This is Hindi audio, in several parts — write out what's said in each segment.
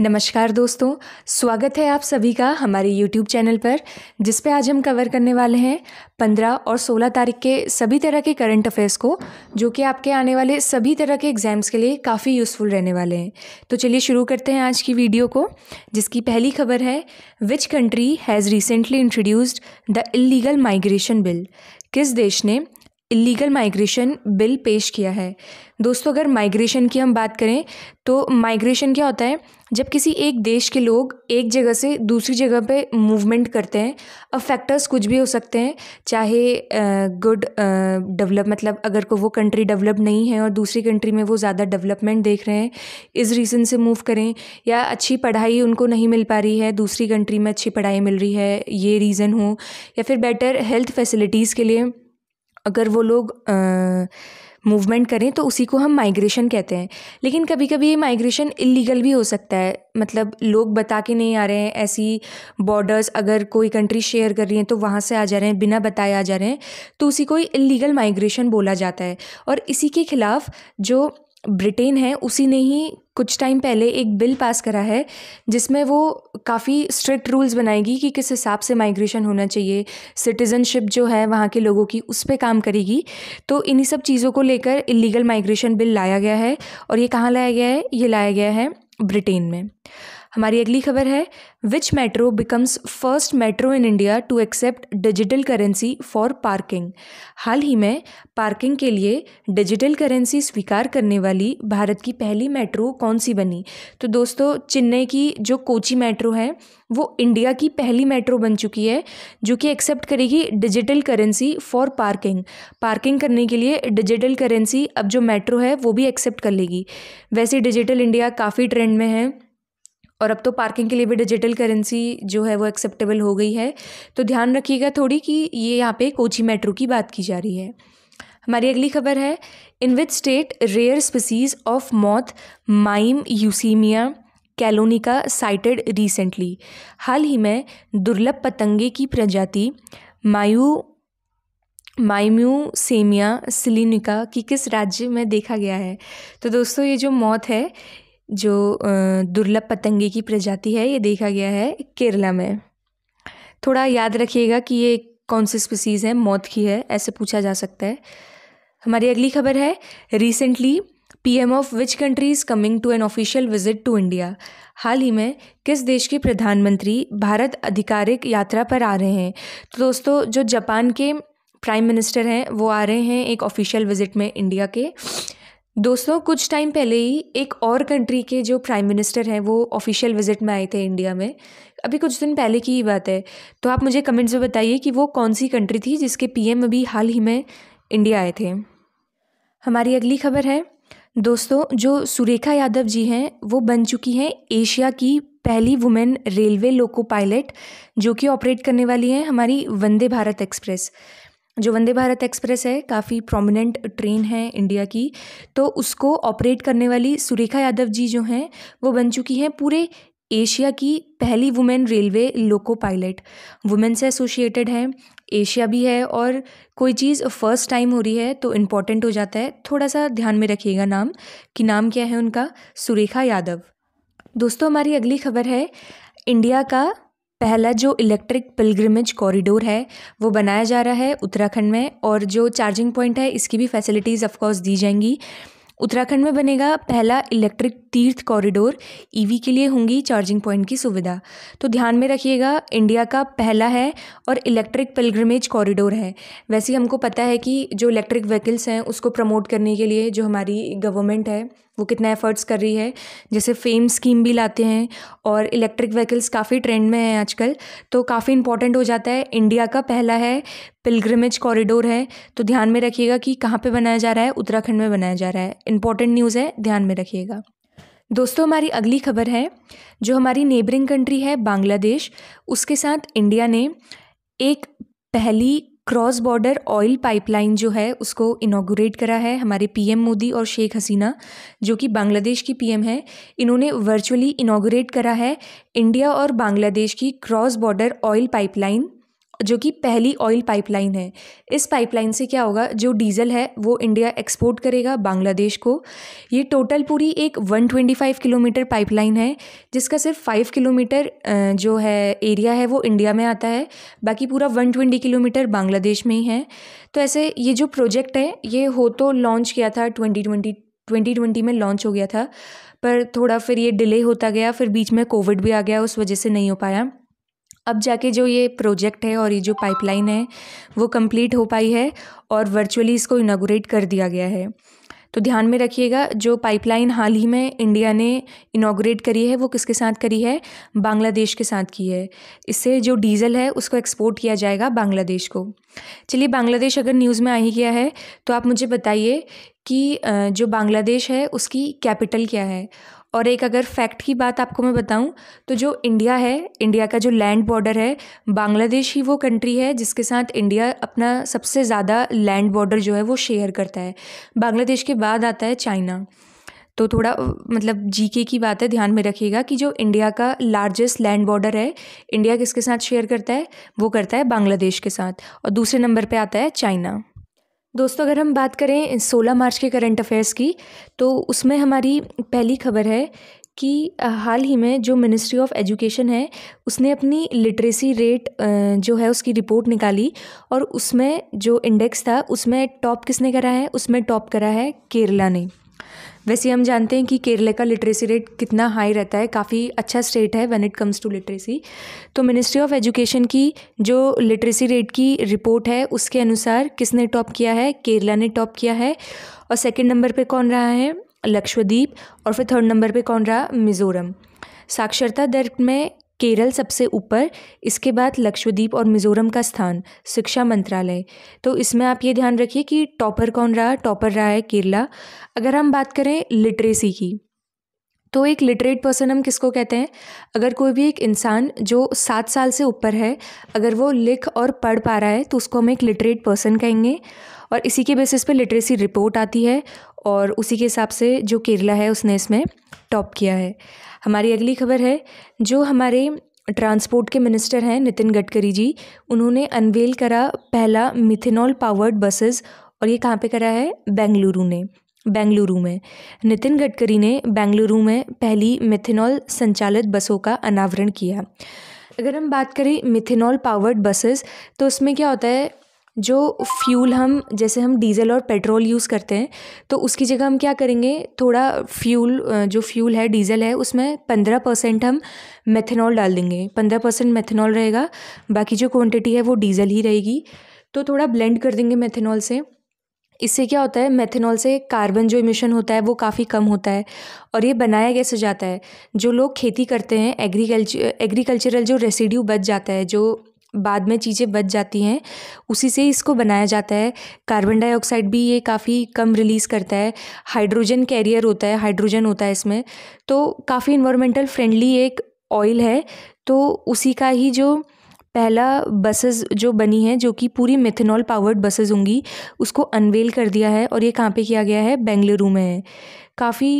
नमस्कार दोस्तों स्वागत है आप सभी का हमारे YouTube चैनल पर जिस पे आज हम कवर करने वाले हैं 15 और 16 तारीख के सभी तरह के करंट अफेयर्स को जो कि आपके आने वाले सभी तरह के एग्ज़ाम्स के लिए काफ़ी यूज़फुल रहने वाले हैं तो चलिए शुरू करते हैं आज की वीडियो को जिसकी पहली खबर है which country has recently introduced the illegal migration bill किस देश ने इलीगल माइग्रेशन बिल पेश किया है दोस्तों अगर माइग्रेशन की हम बात करें तो माइग्रेशन क्या होता है जब किसी एक देश के लोग एक जगह से दूसरी जगह पे मूवमेंट करते हैं अब फैक्टर्स कुछ भी हो सकते हैं चाहे गुड डेवलप मतलब अगर को वो कंट्री डेवलप नहीं है और दूसरी कंट्री में वो ज़्यादा डेवलपमेंट देख रहे हैं इस रीज़न से मूव करें या अच्छी पढ़ाई उनको नहीं मिल पा रही है दूसरी कंट्री में अच्छी पढ़ाई मिल रही है ये रीज़न हो या फिर बेटर हेल्थ फैसिलिटीज़ के लिए अगर वो लोग मूवमेंट करें तो उसी को हम माइग्रेशन कहते हैं लेकिन कभी कभी ये माइग्रेशन इलीगल भी हो सकता है मतलब लोग बता के नहीं आ रहे हैं ऐसी बॉर्डर्स अगर कोई कंट्री शेयर कर रही हैं तो वहाँ से आ जा रहे हैं बिना बताए आ जा रहे हैं तो उसी को इलीगल माइग्रेशन बोला जाता है और इसी के खिलाफ जो ब्रिटेन है उसी ने ही कुछ टाइम पहले एक बिल पास करा है जिसमें वो काफ़ी स्ट्रिक्ट रूल्स बनाएगी कि किस हिसाब से माइग्रेशन होना चाहिए सिटीज़नशिप जो है वहाँ के लोगों की उस पर काम करेगी तो इन्हीं सब चीज़ों को लेकर इलीगल माइग्रेशन बिल लाया गया है और ये कहाँ लाया गया है ये लाया गया है ब्रिटेन में हमारी अगली खबर है which metro becomes first metro in India to accept digital currency for parking हाल ही में पार्किंग के लिए डिजिटल करेंसी स्वीकार करने वाली भारत की पहली मेट्रो कौन सी बनी तो दोस्तों चेन्नई की जो कोची मेट्रो है वो इंडिया की पहली मेट्रो बन चुकी है जो कि एक्सेप्ट करेगी digital currency for parking parking करने के लिए डिजिटल करेंसी अब जो मेट्रो है वो भी एक्सेप्ट कर लेगी वैसे डिजिटल इंडिया काफ़ी ट्रेंड में है और अब तो पार्किंग के लिए भी डिजिटल करेंसी जो है वो एक्सेप्टेबल हो गई है तो ध्यान रखिएगा थोड़ी कि ये यहाँ पे कोची मेट्रो की बात की जा रही है हमारी अगली खबर है in which state rare species of moth Mimeusemia ceylonica sighted recently हाल ही में दुर्लभ पतंगे की प्रजाति मायू माइम्यू सेमिया सिलिनिका की किस राज्य में देखा गया है तो दोस्तों ये जो मौत है जो दुर्लभ पतंगे की प्रजाति है ये देखा गया है केरला में थोड़ा याद रखिएगा कि ये कौन सी स्पीसीज़ है मौत की है ऐसे पूछा जा सकता है हमारी अगली खबर है recently PM of which country is coming to an official visit to India हाल ही में किस देश के प्रधानमंत्री भारत आधिकारिक यात्रा पर आ रहे हैं तो दोस्तों जो जापान के प्राइम मिनिस्टर हैं वो आ रहे हैं एक ऑफिशियल विजिट में इंडिया के दोस्तों कुछ टाइम पहले ही एक और कंट्री के जो प्राइम मिनिस्टर हैं वो ऑफिशियल विजिट में आए थे इंडिया में अभी कुछ दिन पहले की ही बात है तो आप मुझे कमेंट्स में बताइए कि वो कौन सी कंट्री थी जिसके पीएम अभी हाल ही में इंडिया आए थे हमारी अगली खबर है दोस्तों जो सुरेखा यादव जी हैं वो बन चुकी हैं एशिया की पहली वुमेन रेलवे लोको पायलट जो कि ऑपरेट करने वाली हैं हमारी वंदे भारत एक्सप्रेस जो वंदे भारत एक्सप्रेस है काफ़ी प्रोमिनेंट ट्रेन है इंडिया की तो उसको ऑपरेट करने वाली सुरेखा यादव जी जो हैं वो बन चुकी हैं पूरे एशिया की पहली women railway loco pilot women से एसोसिएटेड है एशिया भी है और कोई चीज़ फर्स्ट टाइम हो रही है तो इम्पॉर्टेंट हो जाता है थोड़ा सा ध्यान में रखिएगा नाम कि नाम क्या है उनका सुरेखा यादव दोस्तों हमारी अगली खबर है इंडिया का पहला जो इलेक्ट्रिक पिलग्रिमेज कॉरिडोर है वो बनाया जा रहा है उत्तराखंड में और जो चार्जिंग पॉइंट है इसकी भी फैसिलिटीज़ ऑफकोर्स दी जाएंगी उत्तराखंड में बनेगा पहला इलेक्ट्रिक तीर्थ कॉरिडोर ईवी e के लिए होंगी चार्जिंग पॉइंट की सुविधा तो ध्यान में रखिएगा इंडिया का पहला है और इलेक्ट्रिक पिलग्रिमेज कॉरिडोर है वैसे हमको पता है कि जो इलेक्ट्रिक व्हीकल्स हैं उसको प्रमोट करने के लिए जो हमारी गवर्नमेंट है वो कितना एफर्ट्स कर रही है जैसे फेम स्कीम भी लाते हैं और इलेक्ट्रिक व्हीकल्स काफ़ी ट्रेंड में हैं आजकल तो काफ़ी इंपॉर्टेंट हो जाता है इंडिया का पहला है पिलग्रिमेज कॉरिडोर है तो ध्यान में रखिएगा कि कहाँ पे बनाया जा रहा है उत्तराखंड में बनाया जा रहा है इंपॉर्टेंट न्यूज़ है ध्यान में रखिएगा दोस्तों हमारी अगली खबर है जो हमारी नेबरिंग कंट्री है बांग्लादेश उसके साथ इंडिया ने एक पहली क्रॉस बॉर्डर ऑयल पाइपलाइन जो है उसको इनाग्रेट करा है हमारे पीएम मोदी और शेख हसीना जो कि बांग्लादेश की पीएम है इन्होंने वर्चुअली इनाग्रेट करा है इंडिया और बांग्लादेश की क्रॉस बॉर्डर ऑयल पाइपलाइन जो कि पहली ऑयल पाइपलाइन है इस पाइपलाइन से क्या होगा जो डीजल है वो इंडिया एक्सपोर्ट करेगा बांग्लादेश को ये टोटल पूरी एक 125 किलोमीटर पाइपलाइन है जिसका सिर्फ 5 किलोमीटर जो है एरिया है वो इंडिया में आता है बाकी पूरा 120 किलोमीटर बांग्लादेश में ही है तो ऐसे ये जो प्रोजेक्ट है ये हो तो लॉन्च किया था ट्वेंटी ट्वेंटी ट्वेंटी ट्वेंटी में लॉन्च हो गया था पर थोड़ा फिर ये डिले होता गया फिर बीच में कोविड भी आ गया उस वजह से नहीं हो पाया अब जाके जो ये प्रोजेक्ट है और ये जो पाइपलाइन है वो कंप्लीट हो पाई है और वर्चुअली इसको इनागोरेट कर दिया गया है तो ध्यान में रखिएगा जो पाइपलाइन हाल ही में इंडिया ने इनाग्रेट करी है वो किसके साथ करी है बांग्लादेश के साथ की है इससे जो डीजल है उसको एक्सपोर्ट किया जाएगा बांग्लादेश को चलिए बांग्लादेश अगर न्यूज़ में आ ही गया है तो आप मुझे बताइए कि जो बांग्लादेश है उसकी कैपिटल क्या है और एक अगर फैक्ट की बात आपको मैं बताऊं तो जो इंडिया है इंडिया का जो लैंड बॉर्डर है बांग्लादेश ही वो कंट्री है जिसके साथ इंडिया अपना सबसे ज़्यादा लैंड बॉर्डर जो है वो शेयर करता है बांग्लादेश के बाद आता है चाइना तो थोड़ा मतलब जीके की बात है ध्यान में रखिएगा कि जो इंडिया का लार्जेस्ट लैंड बॉर्डर है इंडिया किसके साथ शेयर करता है वो करता है बांग्लादेश के साथ और दूसरे नंबर पे आता है चाइना दोस्तों अगर हम बात करें 16 मार्च के करंट अफेयर्स की तो उसमें हमारी पहली खबर है कि हाल ही में जो मिनिस्ट्री ऑफ एजुकेशन है उसने अपनी लिटरेसी रेट जो है उसकी रिपोर्ट निकाली और उसमें जो इंडेक्स था उसमें टॉप किसने करा है उसमें टॉप करा है केरला ने वैसे हम जानते हैं कि केरल का लिटरेसी रेट कितना हाई रहता है काफ़ी अच्छा स्टेट है when it comes to literacy तो मिनिस्ट्री ऑफ एजुकेशन की जो लिटरेसी रेट की रिपोर्ट है उसके अनुसार किसने टॉप किया है केरला ने टॉप किया है और सेकेंड नंबर पर कौन रहा है लक्षद्वीप और फिर थर्ड नंबर पर कौन रहा मिज़ोरम साक्षरता दर में केरल सबसे ऊपर इसके बाद लक्षद्वीप और मिज़ोरम का स्थान शिक्षा मंत्रालय तो इसमें आप ये ध्यान रखिए कि टॉपर कौन रहा टॉपर रहा है केरला अगर हम बात करें लिटरेसी की तो एक लिटरेट पर्सन हम किसको कहते हैं अगर कोई भी एक इंसान जो सात साल से ऊपर है अगर वो लिख और पढ़ पा रहा है तो उसको हम एक लिटरेट पर्सन कहेंगे और इसी के बेसिस पे लिटरेसी रिपोर्ट आती है और उसी के हिसाब से जो केरला है उसने इसमें टॉप किया है हमारी अगली खबर है जो हमारे ट्रांसपोर्ट के मिनिस्टर हैं नितिन गडकरी जी उन्होंने अनवेल करा पहला मिथेनॉल पावर्ड बसेस और ये कहाँ पे करा है बेंगलुरु ने बेंगलुरु में नितिन गडकरी ने बेंगलुरु में पहली मिथेनॉल संचालित बसों का अनावरण किया अगर हम बात करें मिथेनॉल पावर्ड बसेस तो उसमें क्या होता है जो फ्यूल हम जैसे हम डीज़ल और पेट्रोल यूज़ करते हैं तो उसकी जगह हम क्या करेंगे थोड़ा फ्यूल जो फ्यूल है डीज़ल है उसमें पंद्रह परसेंट हम मेथनॉल डाल देंगे पंद्रह परसेंट मेथनॉल रहेगा बाकी जो क्वांटिटी है वो डीज़ल ही रहेगी तो थोड़ा ब्लेंड कर देंगे मेथनॉल से इससे क्या होता है मेथेनॉल से कार्बन जो इमिशन होता है वो काफ़ी कम होता है और ये बनाया कैसे जाता है जो लोग खेती करते हैं एग्रीकल्चर एग्रीकल्चरल जो रेसिड्यू बच जाता है जो बाद में चीज़ें बच जाती हैं उसी से इसको बनाया जाता है कार्बन डाइऑक्साइड भी ये काफ़ी कम रिलीज़ करता है हाइड्रोजन कैरियर होता है हाइड्रोजन होता है इसमें तो काफ़ी इन्वामेंटल फ्रेंडली एक ऑयल है तो उसी का ही जो पहला बसेस जो बनी है जो कि पूरी मेथेनॉल पावर्ड बसेस होंगी उसको अनवेल कर दिया है और ये कहाँ पे किया गया है बेंगलुरु में है काफ़ी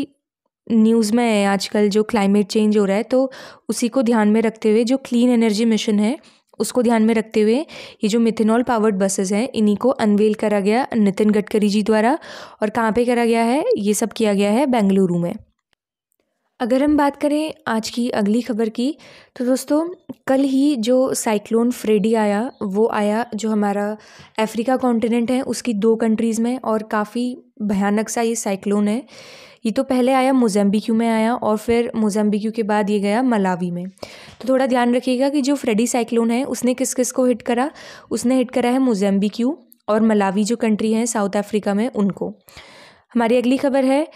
न्यूज़ में है आजकल जो क्लाइमेट चेंज हो रहा है तो उसी को ध्यान में रखते हुए जो क्लीन एनर्जी मिशन है उसको ध्यान में रखते हुए ये जो मिथेनॉल पावर्ड बसेस हैं इन्हीं को अनवेल करा गया नितिन गडकरी जी द्वारा और कहाँ पे करा गया है ये सब किया गया है बेंगलुरु में अगर हम बात करें आज की अगली खबर की तो दोस्तों कल ही जो साइक्लोन फ्रेडी आया वो आया जो हमारा अफ्रीका कॉन्टिनेंट है उसकी दो कंट्रीज़ में और काफ़ी भयानक सा ये साइक्लोन है ये तो पहले आया मोजम्बिक्यू में आया और फिर मोजम्बिक्यू के बाद ये गया मलावी में तो थोड़ा ध्यान रखिएगा कि जो फ्रेडी साइक्लोन है उसने किस किस को हिट करा उसने हिट करा है मोजम्बिक्यू और मलावी जो कंट्री हैं साउथ अफ्रीका में उनको हमारी अगली खबर है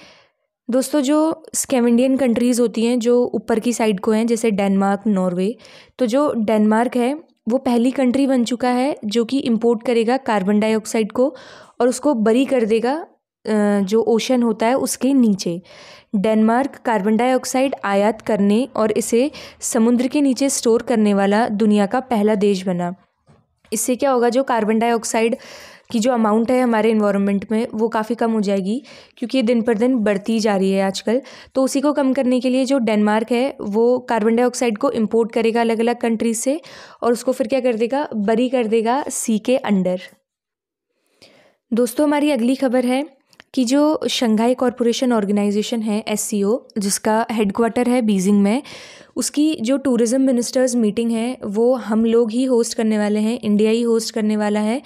दोस्तों जो स्कैविंडियन कंट्रीज़ होती हैं जो ऊपर की साइड को हैं जैसे डेनमार्क नॉर्वे तो जो डेनमार्क है वो पहली कंट्री बन चुका है जो कि इंपोर्ट करेगा कार्बन डाइऑक्साइड को और उसको बरी कर देगा जो ओशन होता है उसके नीचे डेनमार्क कार्बन डाइऑक्साइड आयात करने और इसे समुद्र के नीचे स्टोर करने वाला दुनिया का पहला देश बना इससे क्या होगा जो कार्बन डाइऑक्साइड की जो अमाउंट है हमारे इन्वायरमेंट में वो काफ़ी कम हो जाएगी क्योंकि ये दिन पर दिन बढ़ती जा रही है आजकल तो उसी को कम करने के लिए जो डेनमार्क है वो कार्बन डाइऑक्साइड को इम्पोर्ट करेगा अलग अलग कंट्रीज से और उसको फिर क्या कर देगा बरी कर देगा सी के अंडर दोस्तों हमारी अगली खबर है कि जो शंघाई कॉरपोरेशन ऑर्गेनाइजेशन है एस जिसका हेडक्वार्टर है बीजिंग में उसकी जो टूरिज़्म मिनिस्टर्स मीटिंग है वो हम लोग ही होस्ट करने वाले हैं इंडिया ही होस्ट करने वाला है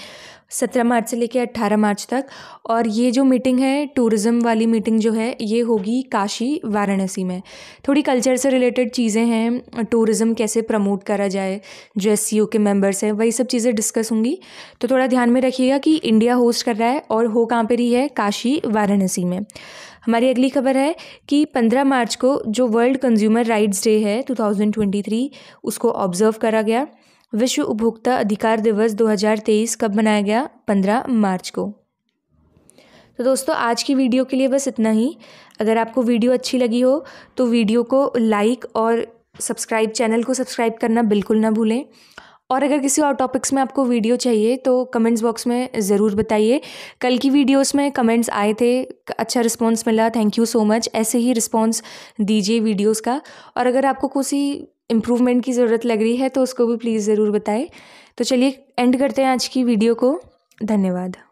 सत्रह मार्च से लेकर अट्ठारह मार्च तक और ये जो मीटिंग है टूरिज़्म वाली मीटिंग जो है ये होगी काशी वाराणसी में थोड़ी कल्चर से रिलेटेड चीज़ें हैं टूरिज़्म कैसे प्रमोट करा जाए जो एस के मेम्बर्स हैं वही सब चीज़ें डिस्कस होंगी तो थोड़ा ध्यान में रखिएगा कि इंडिया होस्ट कर रहा है और हो कहाँ पर ही है काशी वाराणसी में हमारी अगली खबर है कि 15 मार्च को जो वर्ल्ड कंज्यूमर राइट्स डे है 2023 उसको ऑब्ज़र्व करा गया विश्व उपभोक्ता अधिकार दिवस 2023 कब मनाया गया 15 मार्च को तो दोस्तों आज की वीडियो के लिए बस इतना ही अगर आपको वीडियो अच्छी लगी हो तो वीडियो को लाइक और सब्सक्राइब चैनल को सब्सक्राइब करना बिल्कुल ना भूलें और अगर किसी और टॉपिक्स में आपको वीडियो चाहिए तो कमेंट्स बॉक्स में ज़रूर बताइए कल की वीडियोस में कमेंट्स आए थे अच्छा रिस्पांस मिला थैंक यू सो मच ऐसे ही रिस्पांस दीजिए वीडियोस का और अगर आपको किसी इम्प्रूवमेंट की ज़रूरत लग रही है तो उसको भी प्लीज़ ज़रूर बताएं तो चलिए एंड करते हैं आज की वीडियो को धन्यवाद